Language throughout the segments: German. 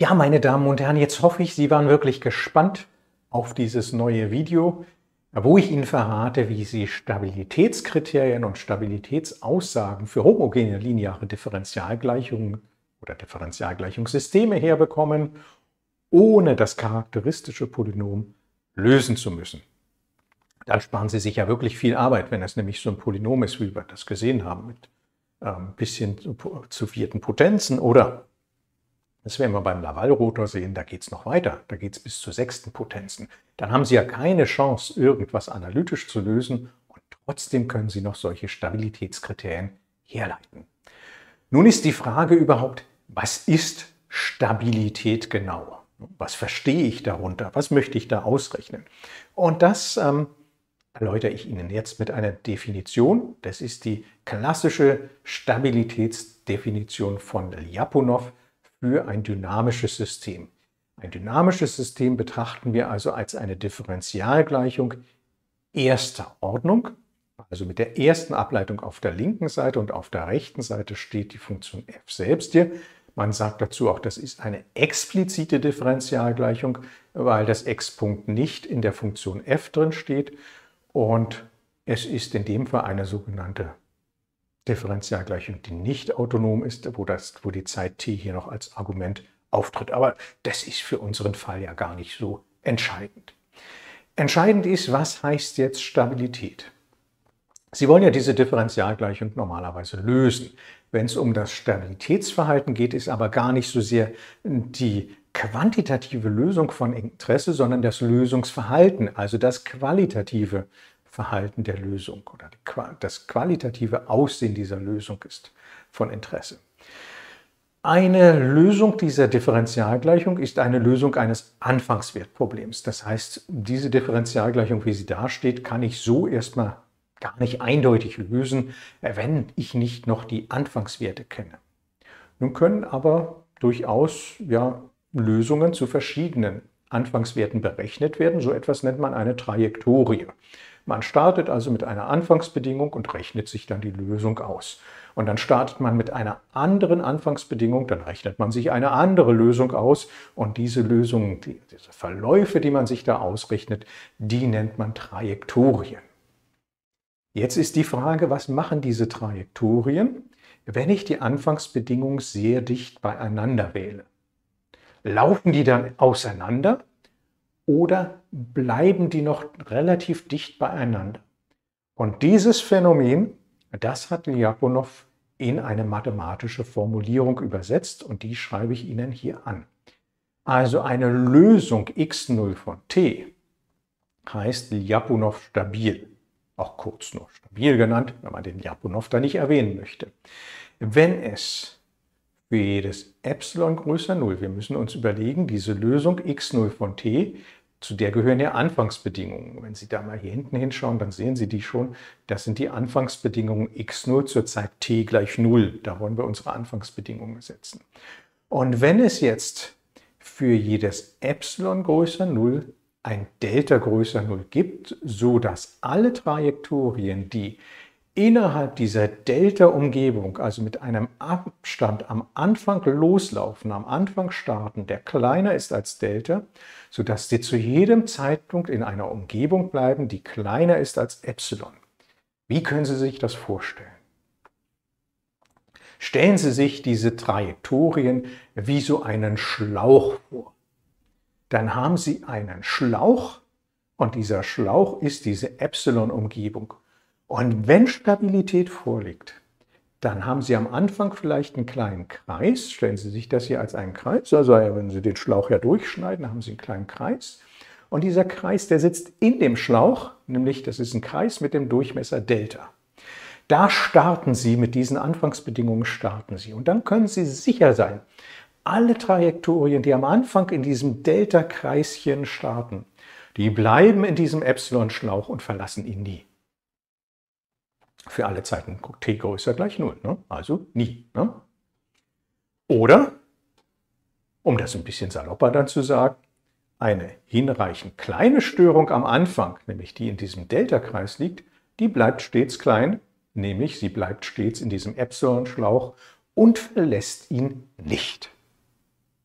Ja, meine Damen und Herren, jetzt hoffe ich, Sie waren wirklich gespannt auf dieses neue Video, wo ich Ihnen verrate, wie Sie Stabilitätskriterien und Stabilitätsaussagen für homogene lineare Differentialgleichungen oder Differentialgleichungssysteme herbekommen, ohne das charakteristische Polynom lösen zu müssen. Dann sparen Sie sich ja wirklich viel Arbeit, wenn es nämlich so ein Polynom ist, wie wir das gesehen haben, mit ein ähm, bisschen zu vierten Potenzen oder das werden wir beim Laval-Rotor sehen, da geht es noch weiter, da geht es bis zu sechsten Potenzen. Dann haben Sie ja keine Chance, irgendwas analytisch zu lösen und trotzdem können Sie noch solche Stabilitätskriterien herleiten. Nun ist die Frage überhaupt, was ist Stabilität genau? Was verstehe ich darunter? Was möchte ich da ausrechnen? Und das ähm, erläutere ich Ihnen jetzt mit einer Definition. Das ist die klassische Stabilitätsdefinition von Ljapunov für ein dynamisches System. Ein dynamisches System betrachten wir also als eine Differentialgleichung erster Ordnung. Also mit der ersten Ableitung auf der linken Seite und auf der rechten Seite steht die Funktion f selbst hier. Man sagt dazu auch, das ist eine explizite Differentialgleichung, weil das x-Punkt nicht in der Funktion f drin steht und es ist in dem Fall eine sogenannte Differentialgleichung, die nicht autonom ist, wo, das, wo die Zeit t hier noch als Argument auftritt. Aber das ist für unseren Fall ja gar nicht so entscheidend. Entscheidend ist, was heißt jetzt Stabilität? Sie wollen ja diese Differentialgleichung normalerweise lösen. Wenn es um das Stabilitätsverhalten geht, ist aber gar nicht so sehr die quantitative Lösung von Interesse, sondern das Lösungsverhalten, also das qualitative Verhalten der Lösung oder das qualitative Aussehen dieser Lösung ist von Interesse. Eine Lösung dieser Differentialgleichung ist eine Lösung eines Anfangswertproblems. Das heißt, diese Differentialgleichung, wie sie dasteht, kann ich so erstmal gar nicht eindeutig lösen, wenn ich nicht noch die Anfangswerte kenne. Nun können aber durchaus ja, Lösungen zu verschiedenen Anfangswerten berechnet werden. So etwas nennt man eine Trajektorie. Man startet also mit einer Anfangsbedingung und rechnet sich dann die Lösung aus. Und dann startet man mit einer anderen Anfangsbedingung, dann rechnet man sich eine andere Lösung aus. Und diese Lösungen, die, diese Verläufe, die man sich da ausrechnet, die nennt man Trajektorien. Jetzt ist die Frage, was machen diese Trajektorien, wenn ich die Anfangsbedingungen sehr dicht beieinander wähle? Laufen die dann auseinander oder bleiben die noch relativ dicht beieinander? Und dieses Phänomen, das hat Ljapunow in eine mathematische Formulierung übersetzt und die schreibe ich Ihnen hier an. Also eine Lösung x0 von t heißt Ljapunow stabil, auch kurz nur stabil genannt, wenn man den Ljapunow da nicht erwähnen möchte. Wenn es für jedes Epsilon größer 0. Wir müssen uns überlegen, diese Lösung x0 von t, zu der gehören ja Anfangsbedingungen. Wenn Sie da mal hier hinten hinschauen, dann sehen Sie die schon. Das sind die Anfangsbedingungen x0 zur Zeit t gleich 0. Da wollen wir unsere Anfangsbedingungen setzen. Und wenn es jetzt für jedes Epsilon größer 0 ein Delta größer 0 gibt, so dass alle Trajektorien, die innerhalb dieser Delta-Umgebung, also mit einem Abstand am Anfang loslaufen, am Anfang starten, der kleiner ist als Delta, sodass sie zu jedem Zeitpunkt in einer Umgebung bleiben, die kleiner ist als Epsilon. Wie können Sie sich das vorstellen? Stellen Sie sich diese Trajektorien wie so einen Schlauch vor. Dann haben Sie einen Schlauch und dieser Schlauch ist diese Epsilon-Umgebung. Und wenn Stabilität vorliegt, dann haben Sie am Anfang vielleicht einen kleinen Kreis. Stellen Sie sich das hier als einen Kreis. Also wenn Sie den Schlauch ja durchschneiden, haben Sie einen kleinen Kreis. Und dieser Kreis, der sitzt in dem Schlauch, nämlich das ist ein Kreis mit dem Durchmesser Delta. Da starten Sie mit diesen Anfangsbedingungen, starten Sie. Und dann können Sie sicher sein, alle Trajektorien, die am Anfang in diesem Delta-Kreischen starten, die bleiben in diesem Epsilon-Schlauch und verlassen ihn nie für alle Zeiten t größer gleich 0, ne? also nie. Ne? Oder, um das ein bisschen salopper dann zu sagen, eine hinreichend kleine Störung am Anfang, nämlich die in diesem Delta-Kreis liegt, die bleibt stets klein, nämlich sie bleibt stets in diesem Epsilon-Schlauch und verlässt ihn nicht.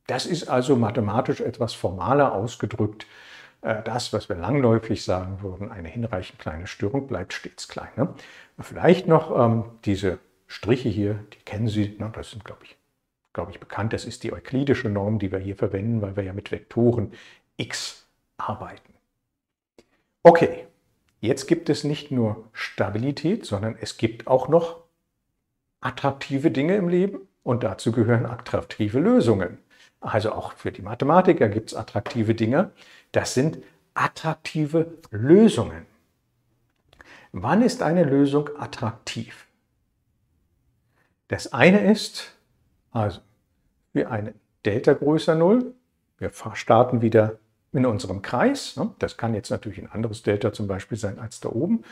Das ist also mathematisch etwas formaler ausgedrückt äh, das, was wir langläufig sagen würden, eine hinreichend kleine Störung bleibt stets klein. Ne? Vielleicht noch ähm, diese Striche hier, die kennen Sie, ne? das sind, glaube ich, glaube ich, bekannt. Das ist die euklidische Norm, die wir hier verwenden, weil wir ja mit Vektoren x arbeiten. Okay, jetzt gibt es nicht nur Stabilität, sondern es gibt auch noch attraktive Dinge im Leben und dazu gehören attraktive Lösungen. Also auch für die Mathematiker gibt es attraktive Dinge. Das sind attraktive Lösungen. Wann ist eine Lösung attraktiv? Das eine ist, also für eine Delta größer 0, wir starten wieder in unserem Kreis, ne? das kann jetzt natürlich ein anderes Delta zum Beispiel sein als da oben,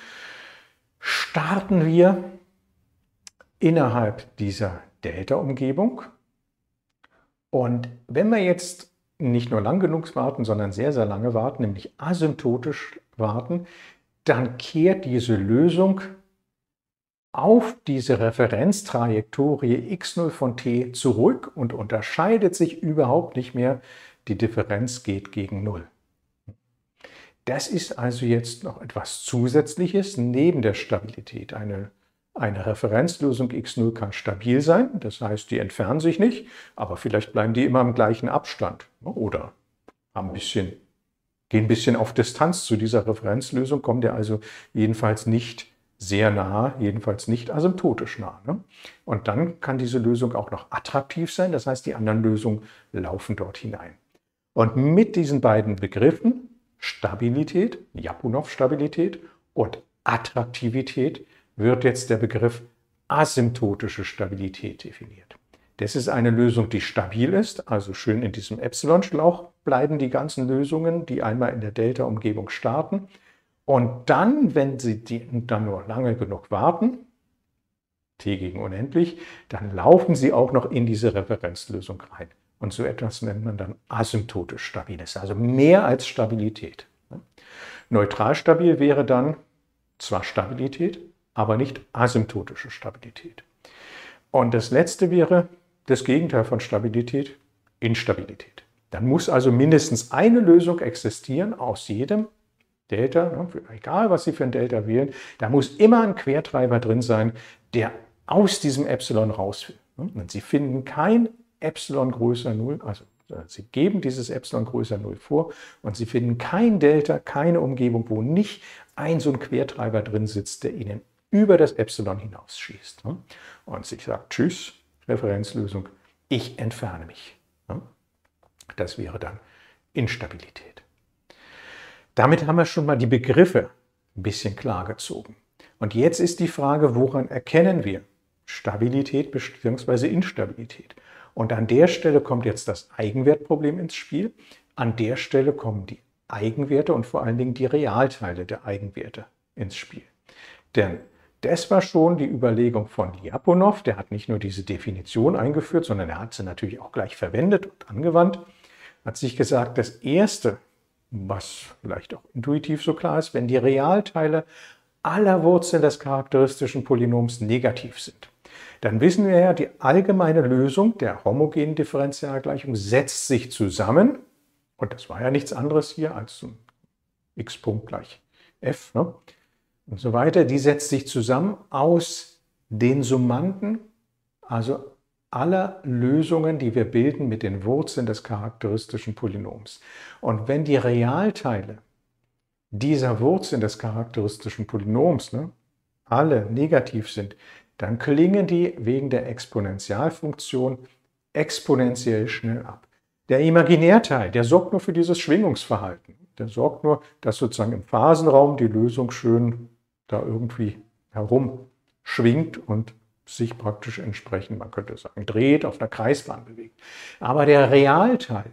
starten wir innerhalb dieser Delta-Umgebung und wenn wir jetzt nicht nur lang genug warten, sondern sehr, sehr lange warten, nämlich asymptotisch warten, dann kehrt diese Lösung auf diese Referenztrajektorie x0 von t zurück und unterscheidet sich überhaupt nicht mehr. Die Differenz geht gegen 0. Das ist also jetzt noch etwas Zusätzliches neben der Stabilität, eine eine Referenzlösung x0 kann stabil sein, das heißt, die entfernen sich nicht, aber vielleicht bleiben die immer im gleichen Abstand ne, oder ein bisschen, gehen ein bisschen auf Distanz zu dieser Referenzlösung, kommen der also jedenfalls nicht sehr nah, jedenfalls nicht asymptotisch nah. Ne? Und dann kann diese Lösung auch noch attraktiv sein, das heißt, die anderen Lösungen laufen dort hinein. Und mit diesen beiden Begriffen, Stabilität, Japunov-Stabilität und Attraktivität, wird jetzt der Begriff asymptotische Stabilität definiert. Das ist eine Lösung, die stabil ist, also schön in diesem Epsilon-Schlauch bleiben die ganzen Lösungen, die einmal in der Delta-Umgebung starten. Und dann, wenn Sie die, dann nur lange genug warten, t gegen unendlich, dann laufen Sie auch noch in diese Referenzlösung rein. Und so etwas nennt man dann asymptotisch stabiles, also mehr als Stabilität. Neutral stabil wäre dann zwar Stabilität, aber nicht asymptotische Stabilität. Und das Letzte wäre das Gegenteil von Stabilität, Instabilität. Dann muss also mindestens eine Lösung existieren aus jedem Delta, ne, egal was Sie für ein Delta wählen, da muss immer ein Quertreiber drin sein, der aus diesem Epsilon raus will. Ne, und Sie finden kein Epsilon größer 0, also äh, Sie geben dieses Epsilon größer 0 vor und Sie finden kein Delta, keine Umgebung, wo nicht ein so ein Quertreiber drin sitzt, der Ihnen über das Epsilon hinausschießt. Ne? Und sich sagt, tschüss, Referenzlösung, ich entferne mich. Ne? Das wäre dann Instabilität. Damit haben wir schon mal die Begriffe ein bisschen klar gezogen. Und jetzt ist die Frage, woran erkennen wir Stabilität bzw. Instabilität? Und an der Stelle kommt jetzt das Eigenwertproblem ins Spiel. An der Stelle kommen die Eigenwerte und vor allen Dingen die Realteile der Eigenwerte ins Spiel. Denn das war schon die Überlegung von Ljapunov. Der hat nicht nur diese Definition eingeführt, sondern er hat sie natürlich auch gleich verwendet und angewandt. Hat sich gesagt, das Erste, was vielleicht auch intuitiv so klar ist, wenn die Realteile aller Wurzeln des charakteristischen Polynoms negativ sind, dann wissen wir ja, die allgemeine Lösung der homogenen Differentialgleichung setzt sich zusammen. Und das war ja nichts anderes hier als x-Punkt gleich f. Ne? und so weiter, die setzt sich zusammen aus den Summanden, also aller Lösungen, die wir bilden mit den Wurzeln des charakteristischen Polynoms. Und wenn die Realteile dieser Wurzeln des charakteristischen Polynoms ne, alle negativ sind, dann klingen die wegen der Exponentialfunktion exponentiell schnell ab. Der Imaginärteil, der sorgt nur für dieses Schwingungsverhalten. Der sorgt nur, dass sozusagen im Phasenraum die Lösung schön da irgendwie herumschwingt und sich praktisch entsprechend, man könnte sagen, dreht, auf einer Kreisbahn bewegt. Aber der Realteil,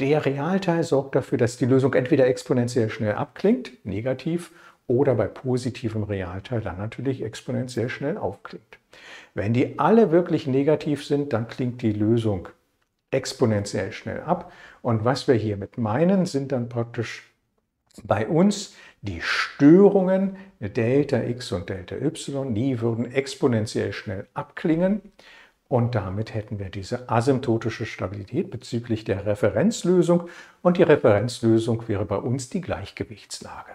der Realteil sorgt dafür, dass die Lösung entweder exponentiell schnell abklingt, negativ, oder bei positivem Realteil dann natürlich exponentiell schnell aufklingt. Wenn die alle wirklich negativ sind, dann klingt die Lösung exponentiell schnell ab. Und was wir hiermit meinen, sind dann praktisch bei uns die Störungen Delta X und Delta Y, die würden exponentiell schnell abklingen und damit hätten wir diese asymptotische Stabilität bezüglich der Referenzlösung und die Referenzlösung wäre bei uns die Gleichgewichtslage.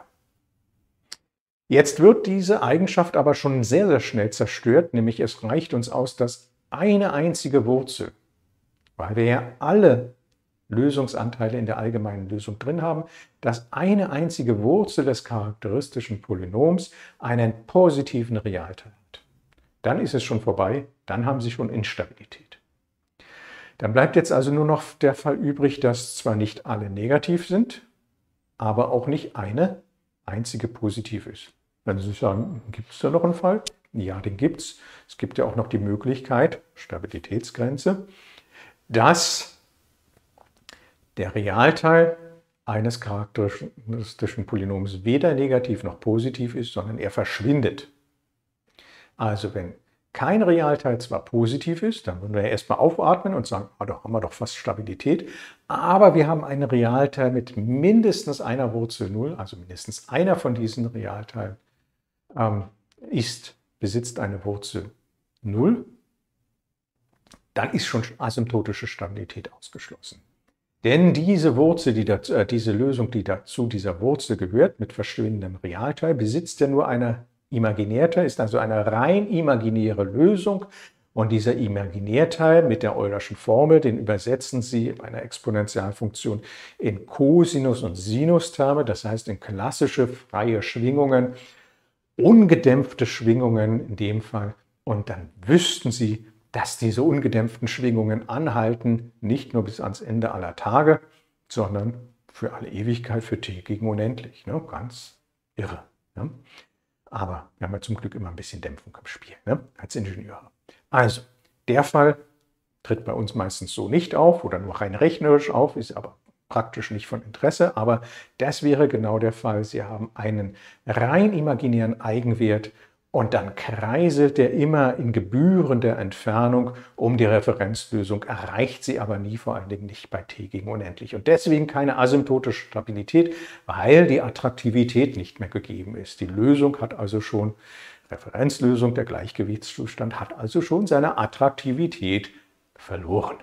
Jetzt wird diese Eigenschaft aber schon sehr, sehr schnell zerstört, nämlich es reicht uns aus, dass eine einzige Wurzel, weil wir ja alle Lösungsanteile in der allgemeinen Lösung drin haben, dass eine einzige Wurzel des charakteristischen Polynoms einen positiven Realteil hat. Dann ist es schon vorbei, dann haben Sie schon Instabilität. Dann bleibt jetzt also nur noch der Fall übrig, dass zwar nicht alle negativ sind, aber auch nicht eine einzige positiv ist. Wenn Sie sagen, gibt es da noch einen Fall? Ja, den gibt es. Es gibt ja auch noch die Möglichkeit, Stabilitätsgrenze, dass der Realteil eines charakteristischen Polynoms weder negativ noch positiv ist, sondern er verschwindet. Also wenn kein Realteil zwar positiv ist, dann würden wir erstmal aufatmen und sagen, ah, da haben wir doch fast Stabilität, aber wir haben einen Realteil mit mindestens einer Wurzel 0, also mindestens einer von diesen Realteilen ähm, ist, besitzt eine Wurzel 0, dann ist schon asymptotische Stabilität ausgeschlossen. Denn diese Wurzel, die dazu, äh, diese Lösung, die dazu dieser Wurzel gehört, mit verschwindendem Realteil, besitzt ja nur eine Imaginärteil, ist also eine rein imaginäre Lösung. Und dieser Imaginärteil mit der Eulerschen Formel, den übersetzen Sie bei einer Exponentialfunktion in Cosinus- und Sinus-Terme, das heißt in klassische freie Schwingungen, ungedämpfte Schwingungen in dem Fall. Und dann wüssten Sie, dass diese ungedämpften Schwingungen anhalten, nicht nur bis ans Ende aller Tage, sondern für alle Ewigkeit, für T gegen unendlich. Ne? Ganz irre. Ne? Aber wir haben ja zum Glück immer ein bisschen Dämpfung im Spiel, ne? als Ingenieure. Also, der Fall tritt bei uns meistens so nicht auf oder nur rein rechnerisch auf, ist aber praktisch nicht von Interesse. Aber das wäre genau der Fall. Sie haben einen rein imaginären Eigenwert und dann kreiselt er immer in gebührender Entfernung um die Referenzlösung, erreicht sie aber nie, vor allen Dingen nicht bei t gegen unendlich. Und deswegen keine asymptotische Stabilität, weil die Attraktivität nicht mehr gegeben ist. Die Lösung hat also schon, Referenzlösung, der Gleichgewichtszustand hat also schon seine Attraktivität verloren.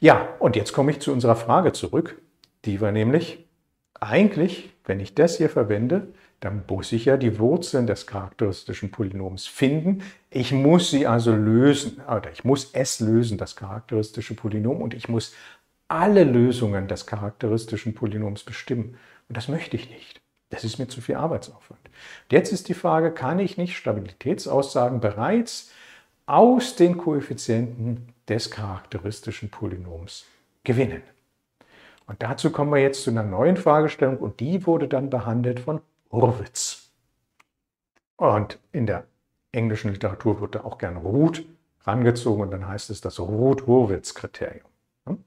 Ja, und jetzt komme ich zu unserer Frage zurück, die war nämlich eigentlich, wenn ich das hier verwende, dann muss ich ja die Wurzeln des charakteristischen Polynoms finden. Ich muss sie also lösen, oder ich muss es lösen, das charakteristische Polynom, und ich muss alle Lösungen des charakteristischen Polynoms bestimmen. Und das möchte ich nicht. Das ist mir zu viel Arbeitsaufwand. Und jetzt ist die Frage, kann ich nicht Stabilitätsaussagen bereits aus den Koeffizienten des charakteristischen Polynoms gewinnen? Und dazu kommen wir jetzt zu einer neuen Fragestellung und die wurde dann behandelt von Hurwitz. Und in der englischen Literatur wird da auch gern Ruth rangezogen und dann heißt es das Ruth-Hurwitz-Kriterium. Hm?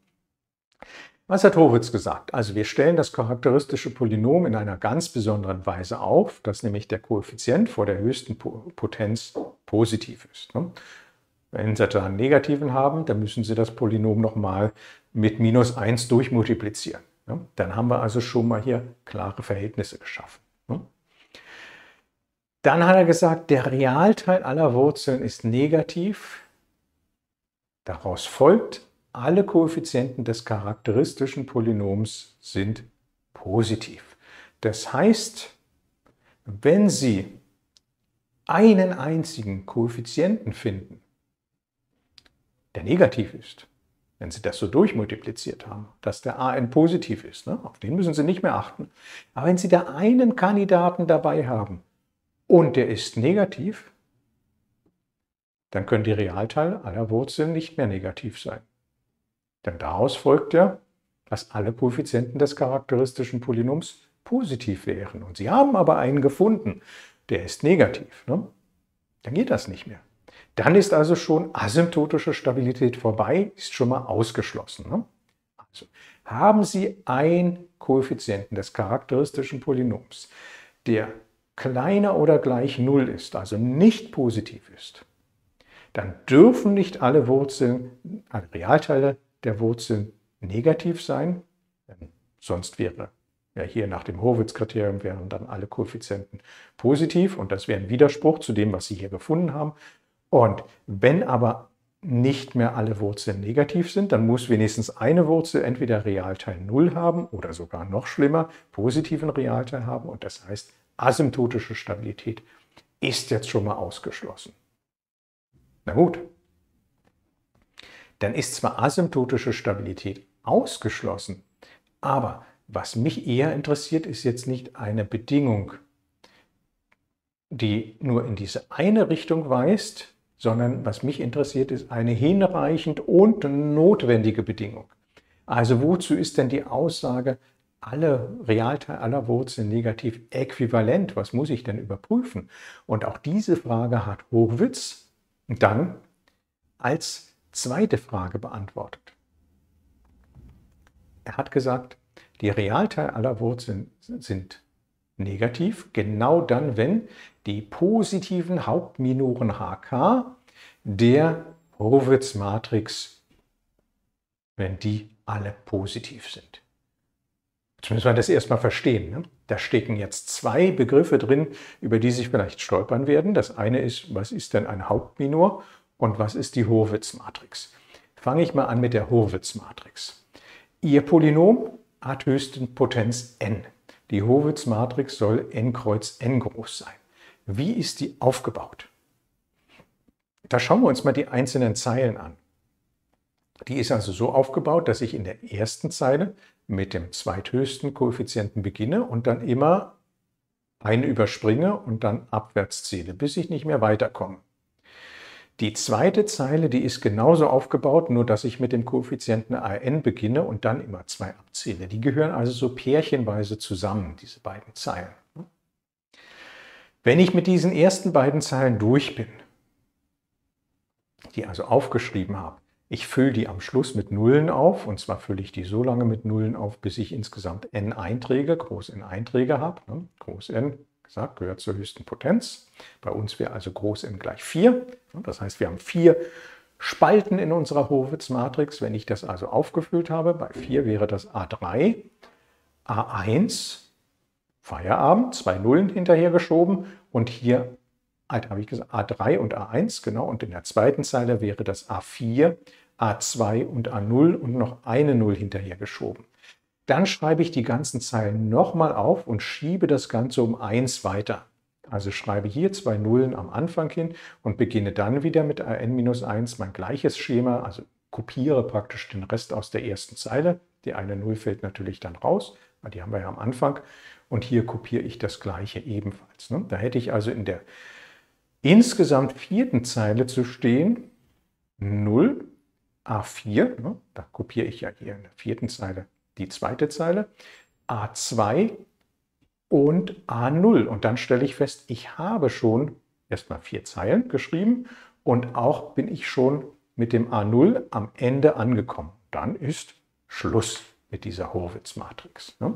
Was hat Hurwitz gesagt? Also wir stellen das charakteristische Polynom in einer ganz besonderen Weise auf, dass nämlich der Koeffizient vor der höchsten Potenz positiv ist. Ne? Wenn Sie da einen negativen haben, dann müssen Sie das Polynom nochmal mit minus 1 durchmultiplizieren. Ne? Dann haben wir also schon mal hier klare Verhältnisse geschaffen. Ne? Dann hat er gesagt, der Realteil aller Wurzeln ist negativ. Daraus folgt, alle Koeffizienten des charakteristischen Polynoms sind positiv. Das heißt, wenn Sie einen einzigen Koeffizienten finden, der negativ ist, wenn Sie das so durchmultipliziert haben, dass der AN positiv ist. Ne? Auf den müssen Sie nicht mehr achten. Aber wenn Sie da einen Kandidaten dabei haben und der ist negativ, dann können die Realteile aller Wurzeln nicht mehr negativ sein. Denn daraus folgt ja, dass alle Koeffizienten des charakteristischen Polynoms positiv wären. Und Sie haben aber einen gefunden, der ist negativ. Ne? Dann geht das nicht mehr. Dann ist also schon asymptotische Stabilität vorbei, ist schon mal ausgeschlossen. Ne? Also, haben Sie einen Koeffizienten des charakteristischen Polynoms, der kleiner oder gleich 0 ist, also nicht positiv ist, dann dürfen nicht alle Wurzeln, alle Realteile der Wurzeln negativ sein, sonst wäre ja hier nach dem Horwitz-Kriterium wären dann alle Koeffizienten positiv und das wäre ein Widerspruch zu dem, was Sie hier gefunden haben. Und wenn aber nicht mehr alle Wurzeln negativ sind, dann muss wenigstens eine Wurzel entweder Realteil 0 haben oder sogar noch schlimmer positiven Realteil haben. Und das heißt, asymptotische Stabilität ist jetzt schon mal ausgeschlossen. Na gut. Dann ist zwar asymptotische Stabilität ausgeschlossen, aber was mich eher interessiert, ist jetzt nicht eine Bedingung, die nur in diese eine Richtung weist, sondern was mich interessiert, ist eine hinreichend und notwendige Bedingung. Also wozu ist denn die Aussage, alle Realteil aller Wurzeln negativ äquivalent? Was muss ich denn überprüfen? Und auch diese Frage hat Hochwitz dann als zweite Frage beantwortet. Er hat gesagt, die Realteil aller Wurzeln sind negativ, genau dann, wenn die positiven Hauptminoren HK der Horowitz-Matrix, wenn die alle positiv sind. Jetzt müssen wir das erstmal verstehen. Ne? Da stecken jetzt zwei Begriffe drin, über die sich vielleicht stolpern werden. Das eine ist, was ist denn ein Hauptminor und was ist die Horowitz-Matrix? Fange ich mal an mit der Horowitz-Matrix. Ihr Polynom hat höchsten Potenz n. Die Howitz-Matrix soll n kreuz n groß sein. Wie ist die aufgebaut? Da schauen wir uns mal die einzelnen Zeilen an. Die ist also so aufgebaut, dass ich in der ersten Zeile mit dem zweithöchsten Koeffizienten beginne und dann immer eine überspringe und dann abwärts zähle, bis ich nicht mehr weiterkomme. Die zweite Zeile, die ist genauso aufgebaut, nur dass ich mit dem Koeffizienten an beginne und dann immer zwei abzähle. Die gehören also so pärchenweise zusammen, diese beiden Zeilen. Wenn ich mit diesen ersten beiden Zeilen durch bin, die also aufgeschrieben habe, ich fülle die am Schluss mit Nullen auf, und zwar fülle ich die so lange mit Nullen auf, bis ich insgesamt n Einträge, groß n Einträge habe. Ne? Groß n, gesagt, gehört zur höchsten Potenz. Bei uns wäre also groß n gleich 4. Ne? Das heißt, wir haben vier Spalten in unserer Hurwitz-Matrix. Wenn ich das also aufgefüllt habe, bei 4 wäre das A3, A1, Feierabend, zwei Nullen hinterhergeschoben und hier ah, habe ich gesagt A3 und A1, genau, und in der zweiten Zeile wäre das A4, A2 und A0 und noch eine Null hinterhergeschoben. Dann schreibe ich die ganzen Zeilen nochmal auf und schiebe das Ganze um 1 weiter. Also schreibe hier zwei Nullen am Anfang hin und beginne dann wieder mit an 1 mein gleiches Schema, also kopiere praktisch den Rest aus der ersten Zeile. Die eine Null fällt natürlich dann raus, weil die haben wir ja am Anfang. Und hier kopiere ich das gleiche ebenfalls. Ne? Da hätte ich also in der insgesamt vierten Zeile zu stehen 0 A4. Ne? Da kopiere ich ja hier in der vierten Zeile die zweite Zeile. A2 und A0. Und dann stelle ich fest, ich habe schon erstmal vier Zeilen geschrieben und auch bin ich schon mit dem A0 am Ende angekommen. Dann ist Schluss mit dieser Horwitz-Matrix. Ne?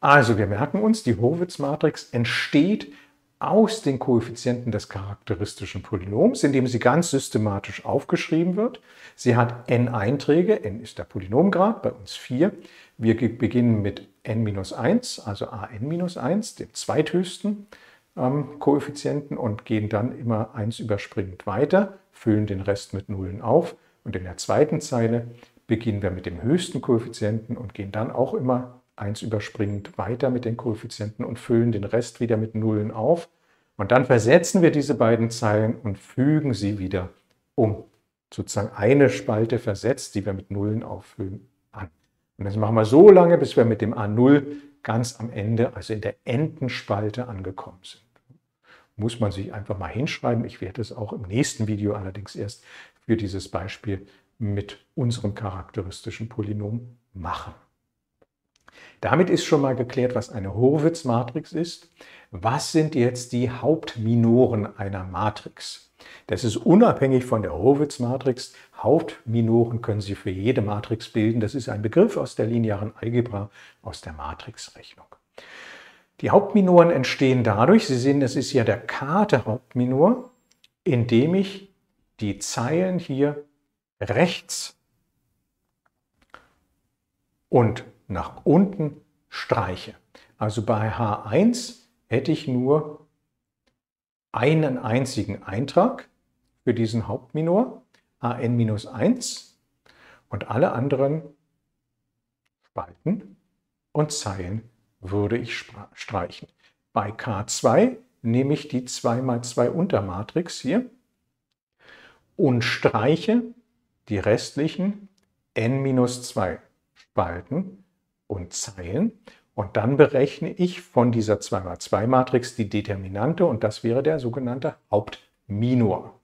Also wir merken uns, die Horwitz-Matrix entsteht, aus den Koeffizienten des charakteristischen Polynoms, indem sie ganz systematisch aufgeschrieben wird. Sie hat n Einträge, n ist der Polynomgrad, bei uns 4. Wir beginnen mit n-1, also an-1, dem zweithöchsten ähm, Koeffizienten und gehen dann immer 1 überspringend weiter, füllen den Rest mit Nullen auf und in der zweiten Zeile beginnen wir mit dem höchsten Koeffizienten und gehen dann auch immer 1 überspringend weiter mit den Koeffizienten und füllen den Rest wieder mit Nullen auf. Und dann versetzen wir diese beiden Zeilen und fügen sie wieder um. Sozusagen eine Spalte versetzt, die wir mit Nullen auffüllen, an. Und das machen wir so lange, bis wir mit dem A0 ganz am Ende, also in der Endenspalte angekommen sind. Muss man sich einfach mal hinschreiben. Ich werde es auch im nächsten Video allerdings erst für dieses Beispiel mit unserem charakteristischen Polynom machen. Damit ist schon mal geklärt, was eine hurwitz matrix ist. Was sind jetzt die Hauptminoren einer Matrix? Das ist unabhängig von der hurwitz matrix Hauptminoren können Sie für jede Matrix bilden. Das ist ein Begriff aus der linearen Algebra, aus der Matrixrechnung. Die Hauptminoren entstehen dadurch, Sie sehen, das ist ja der Karte Hauptminor, indem ich die Zeilen hier rechts und nach unten streiche. Also bei H1 hätte ich nur einen einzigen Eintrag für diesen Hauptminor, An-1, und alle anderen Spalten und Zeilen würde ich streichen. Bei K2 nehme ich die 2x2 Untermatrix hier und streiche die restlichen n-2 Spalten und Zeilen. Und dann berechne ich von dieser 2x2-Matrix die Determinante und das wäre der sogenannte Hauptminor.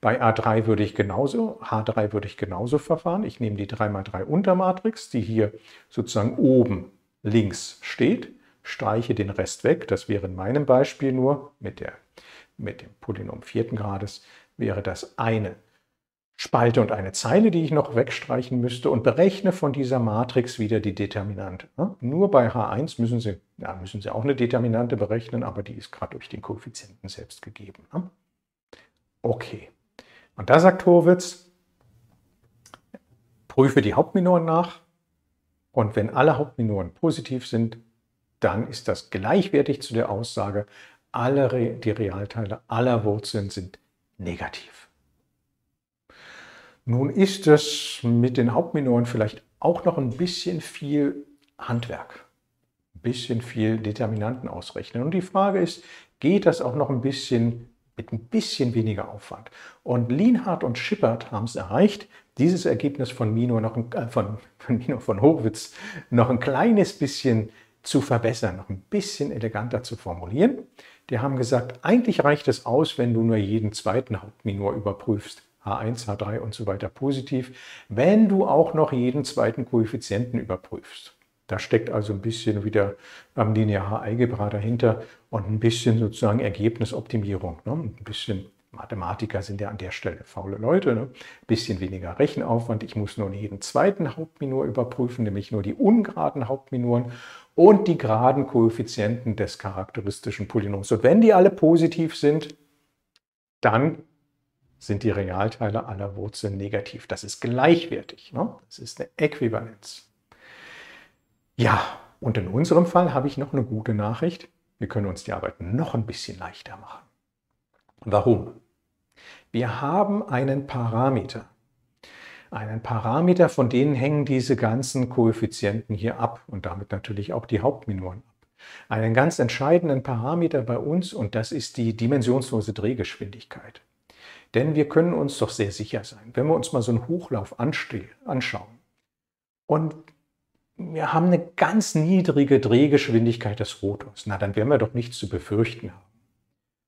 Bei A3 würde ich genauso, H3 würde ich genauso verfahren. Ich nehme die 3x3 Untermatrix, die hier sozusagen oben links steht, streiche den Rest weg. Das wäre in meinem Beispiel nur mit, der, mit dem Polynom vierten Grades, wäre das eine Spalte und eine Zeile, die ich noch wegstreichen müsste und berechne von dieser Matrix wieder die Determinante. Ne? Nur bei H1 müssen Sie, ja, müssen Sie auch eine Determinante berechnen, aber die ist gerade durch den Koeffizienten selbst gegeben. Ne? Okay. Und da sagt Horwitz, prüfe die Hauptminoren nach und wenn alle Hauptminoren positiv sind, dann ist das gleichwertig zu der Aussage, alle die Realteile aller Wurzeln sind negativ. Nun ist es mit den Hauptminoren vielleicht auch noch ein bisschen viel Handwerk, ein bisschen viel Determinanten ausrechnen. Und die Frage ist, geht das auch noch ein bisschen mit ein bisschen weniger Aufwand? Und Lienhardt und Schippert haben es erreicht, dieses Ergebnis von Minor, noch ein, äh, von, von, Mino von Horwitz noch ein kleines bisschen zu verbessern, noch ein bisschen eleganter zu formulieren. Die haben gesagt, eigentlich reicht es aus, wenn du nur jeden zweiten Hauptminor überprüfst. H1, H3 und so weiter positiv, wenn du auch noch jeden zweiten Koeffizienten überprüfst. Da steckt also ein bisschen wieder ähm, linearer Algebra dahinter und ein bisschen sozusagen Ergebnisoptimierung. Ne? Ein bisschen Mathematiker sind ja an der Stelle faule Leute. Ne? Ein bisschen weniger Rechenaufwand. Ich muss nur jeden zweiten Hauptminor überprüfen, nämlich nur die ungeraden Hauptminoren und die geraden Koeffizienten des charakteristischen Polynoms. Und wenn die alle positiv sind, dann sind die Realteile aller Wurzeln negativ. Das ist gleichwertig. Ne? Das ist eine Äquivalenz. Ja, und in unserem Fall habe ich noch eine gute Nachricht. Wir können uns die Arbeit noch ein bisschen leichter machen. Warum? Wir haben einen Parameter. Einen Parameter, von denen hängen diese ganzen Koeffizienten hier ab und damit natürlich auch die Hauptminoren ab einen ganz entscheidenden Parameter bei uns und das ist die dimensionslose Drehgeschwindigkeit. Denn wir können uns doch sehr sicher sein, wenn wir uns mal so einen Hochlauf anschauen und wir haben eine ganz niedrige Drehgeschwindigkeit des Rotors, na dann werden wir doch nichts zu befürchten haben.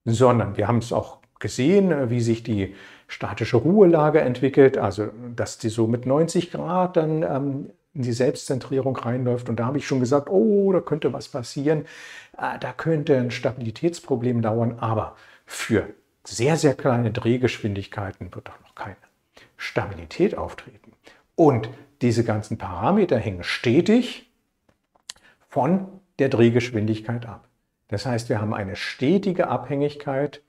Sondern wir haben es auch gesehen, äh, wie sich die statische Ruhelage entwickelt, also dass die so mit 90 Grad dann ähm, in die Selbstzentrierung reinläuft. Und da habe ich schon gesagt, oh, da könnte was passieren, äh, da könnte ein Stabilitätsproblem dauern. Aber für sehr, sehr kleine Drehgeschwindigkeiten wird auch noch keine Stabilität auftreten. Und diese ganzen Parameter hängen stetig von der Drehgeschwindigkeit ab. Das heißt, wir haben eine stetige Abhängigkeit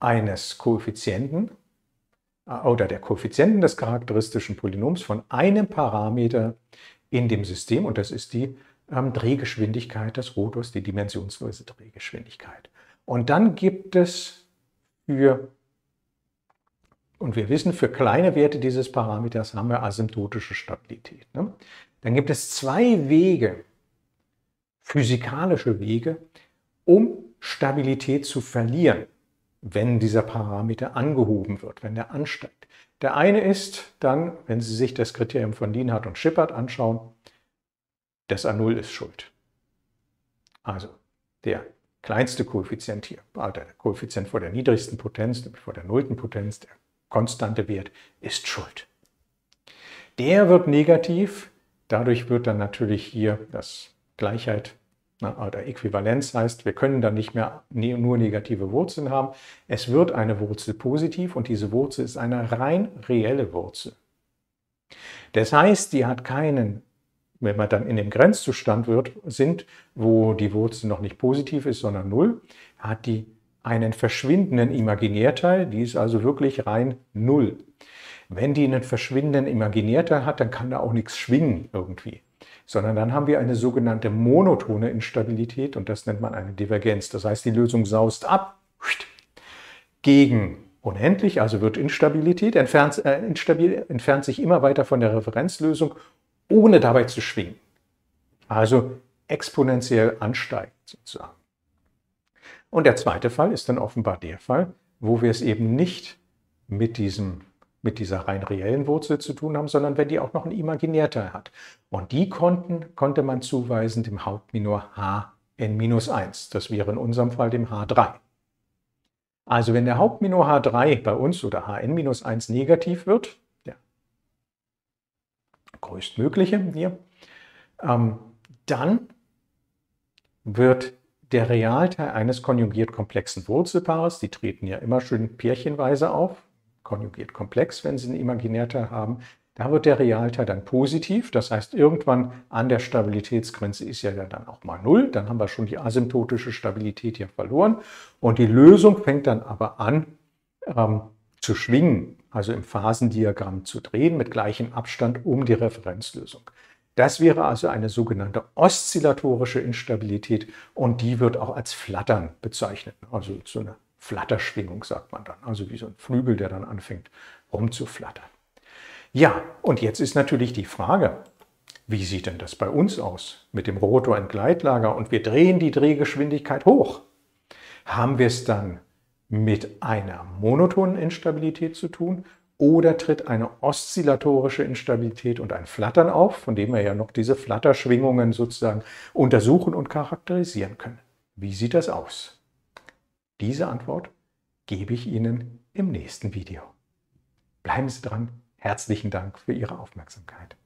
eines Koeffizienten äh, oder der Koeffizienten des charakteristischen Polynoms von einem Parameter in dem System und das ist die ähm, Drehgeschwindigkeit des Rotors, die dimensionslose Drehgeschwindigkeit. Und dann gibt es für, und wir wissen, für kleine Werte dieses Parameters haben wir asymptotische Stabilität. Ne? Dann gibt es zwei Wege, physikalische Wege, um Stabilität zu verlieren, wenn dieser Parameter angehoben wird, wenn der ansteigt. Der eine ist dann, wenn Sie sich das Kriterium von Lienhardt und Schippert anschauen, das A0 ist schuld. Also der kleinste Koeffizient hier, also der Koeffizient vor der niedrigsten Potenz, vor der nullten Potenz, der konstante Wert, ist schuld. Der wird negativ, dadurch wird dann natürlich hier das Gleichheit oder ah, Äquivalenz heißt, wir können dann nicht mehr ne, nur negative Wurzeln haben. Es wird eine Wurzel positiv und diese Wurzel ist eine rein reelle Wurzel. Das heißt, die hat keinen wenn wir dann in dem Grenzzustand wird, sind, wo die Wurzel noch nicht positiv ist, sondern null, hat die einen verschwindenden Imaginärteil, die ist also wirklich rein null. Wenn die einen verschwindenden Imaginärteil hat, dann kann da auch nichts schwingen irgendwie, sondern dann haben wir eine sogenannte monotone Instabilität und das nennt man eine Divergenz. Das heißt, die Lösung saust ab gegen unendlich, also wird Instabilität, entfernt, äh, instabil, entfernt sich immer weiter von der Referenzlösung ohne dabei zu schwingen. Also exponentiell ansteigt sozusagen. Und der zweite Fall ist dann offenbar der Fall, wo wir es eben nicht mit, diesem, mit dieser rein reellen Wurzel zu tun haben, sondern wenn die auch noch ein Imaginärteil hat. Und die konnten, konnte man zuweisen dem Hauptminor hn 1. Das wäre in unserem Fall dem h3. Also wenn der Hauptminor h3 bei uns oder hn 1 negativ wird, größtmögliche hier, ähm, dann wird der Realteil eines konjugiert komplexen Wurzelpaares, die treten ja immer schön pärchenweise auf, konjugiert komplex, wenn sie einen Imaginärteil haben, da wird der Realteil dann positiv, das heißt irgendwann an der Stabilitätsgrenze ist ja dann auch mal null, dann haben wir schon die asymptotische Stabilität hier verloren und die Lösung fängt dann aber an ähm, zu schwingen also im Phasendiagramm zu drehen, mit gleichem Abstand um die Referenzlösung. Das wäre also eine sogenannte oszillatorische Instabilität und die wird auch als Flattern bezeichnet. Also so eine Flatterschwingung sagt man dann. Also wie so ein Flügel, der dann anfängt rumzuflattern. Ja, und jetzt ist natürlich die Frage, wie sieht denn das bei uns aus mit dem Rotor im Gleitlager und wir drehen die Drehgeschwindigkeit hoch? Haben wir es dann mit einer monotonen Instabilität zu tun oder tritt eine oszillatorische Instabilität und ein Flattern auf, von dem wir ja noch diese Flatterschwingungen sozusagen untersuchen und charakterisieren können. Wie sieht das aus? Diese Antwort gebe ich Ihnen im nächsten Video. Bleiben Sie dran. Herzlichen Dank für Ihre Aufmerksamkeit.